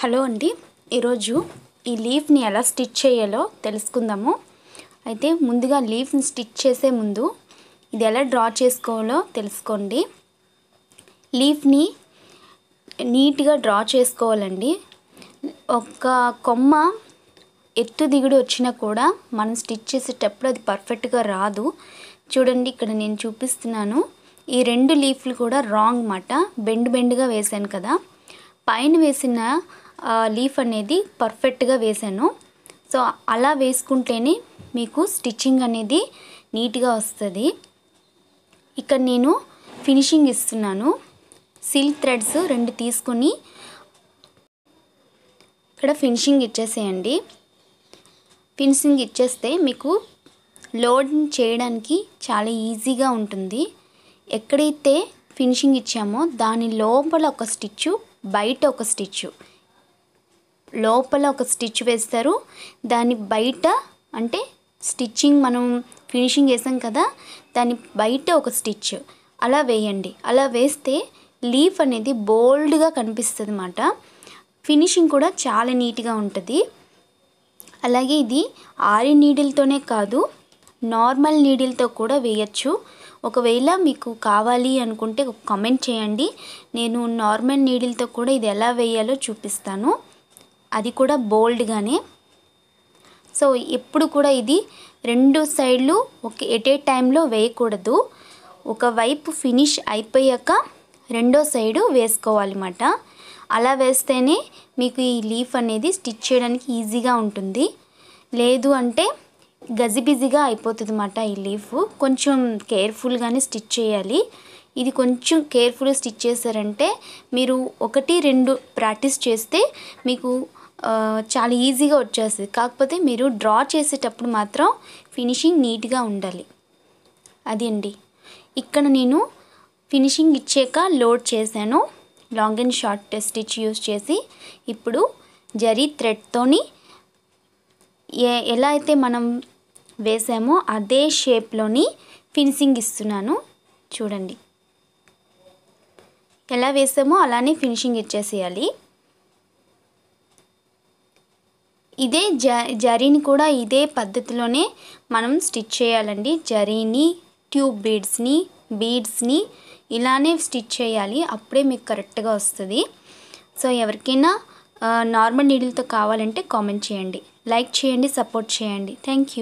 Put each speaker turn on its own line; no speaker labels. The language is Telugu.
హలో అండి ఈరోజు ఈ లీఫ్ని ఎలా స్టిచ్ చేయాలో తెలుసుకుందాము అయితే ముందుగా లీఫ్ని స్టిచ్ చేసే ముందు ఇది ఎలా డ్రా చేసుకోవాలో తెలుసుకోండి లీఫ్ని నీట్గా డ్రా చేసుకోవాలండి ఒక కొమ్మ ఎత్తు దిగుడు వచ్చినా కూడా మనం స్టిచ్ చేసేటప్పుడు అది పర్ఫెక్ట్గా రాదు చూడండి ఇక్కడ నేను చూపిస్తున్నాను ఈ రెండు లీఫ్లు కూడా రాంగ్ మాట బెండ్ బెండ్గా వేశాను కదా పైన వేసిన లీఫ్ అనేది పర్ఫెక్ట్గా వేసాను సో అలా వేసుకుంటేనే మీకు స్టిచ్చింగ్ అనేది నీట్గా వస్తుంది ఇక్కడ నేను ఫినిషింగ్ ఇస్తున్నాను సిల్క్ థ్రెడ్స్ రెండు తీసుకొని ఇక్కడ ఫినిషింగ్ ఇచ్చేసేయండి ఫినిషింగ్ ఇచ్చేస్తే మీకు లోడ్ చేయడానికి చాలా ఈజీగా ఉంటుంది ఎక్కడైతే ఫినిషింగ్ ఇచ్చామో దాని లోపల ఒక స్టిచ్చు బయట ఒక స్టిచ్చు లోపల ఒక స్టిచ్ వేస్తారు దాని బయట అంటే స్టిచ్చింగ్ మనం ఫినిషింగ్ వేసాం కదా దాని బయట ఒక స్టిచ్ అలా వేయండి అలా వేస్తే లీఫ్ అనేది బోల్డ్గా కనిపిస్తుంది అన్నమాట ఫినిషింగ్ కూడా చాలా నీట్గా ఉంటుంది అలాగే ఇది ఆరి నీడిల్తోనే కాదు నార్మల్ నీడిల్తో కూడా వేయచ్చు ఒకవేళ మీకు కావాలి అనుకుంటే కమెంట్ చేయండి నేను నార్మల్ నీడిల్తో కూడా ఇది ఎలా వేయాలో చూపిస్తాను అది కూడా బోల్డ్గానే సో ఎప్పుడు కూడా ఇది రెండు సైడ్లు ఒక ఎట్ ఏ టైంలో వేయకూడదు ఒకవైపు ఫినిష్ అయిపోయాక రెండో సైడు వేసుకోవాలన్నమాట అలా వేస్తేనే మీకు ఈ లీఫ్ అనేది స్టిచ్ చేయడానికి ఈజీగా ఉంటుంది లేదు అంటే గజిబిజిగా అయిపోతుంది అన్నమాట ఈ లీఫ్ కొంచెం కేర్ఫుల్గానే స్టిచ్ చేయాలి ఇది కొంచెం కేర్ఫుల్గా స్టిచ్ చేశారంటే మీరు ఒకటి రెండు ప్రాక్టీస్ చేస్తే మీకు చాలా ఈజీగా వచ్చేస్తుంది కాకపోతే మీరు డ్రా చేసేటప్పుడు మాత్రం ఫినిషింగ్ నీట్గా ఉండాలి అది అండి ఇక్కడ నేను ఫినిషింగ్ ఇచ్చాక లోడ్ చేశాను long and short stitch use చేసి ఇప్పుడు జరీ థ్రెడ్తోని ఏ ఎలా అయితే మనం వేసామో అదే షేప్లోని ఫినిషింగ్ ఇస్తున్నాను చూడండి ఎలా వేసామో అలానే ఫినిషింగ్ ఇచ్చేసేయాలి ఇదే జ జరీని కూడా ఇదే పద్ధతిలోనే మనం స్టిచ్ చేయాలండి జరీని ట్యూబ్ బీడ్స్ని బీడ్స్ని ఇలానే స్టిచ్ చేయాలి అప్పుడే మీకు కరెక్ట్గా వస్తుంది సో ఎవరికైనా నార్మల్ నీడిల్తో కావాలంటే కామెంట్ చేయండి లైక్ చేయండి సపోర్ట్ చేయండి థ్యాంక్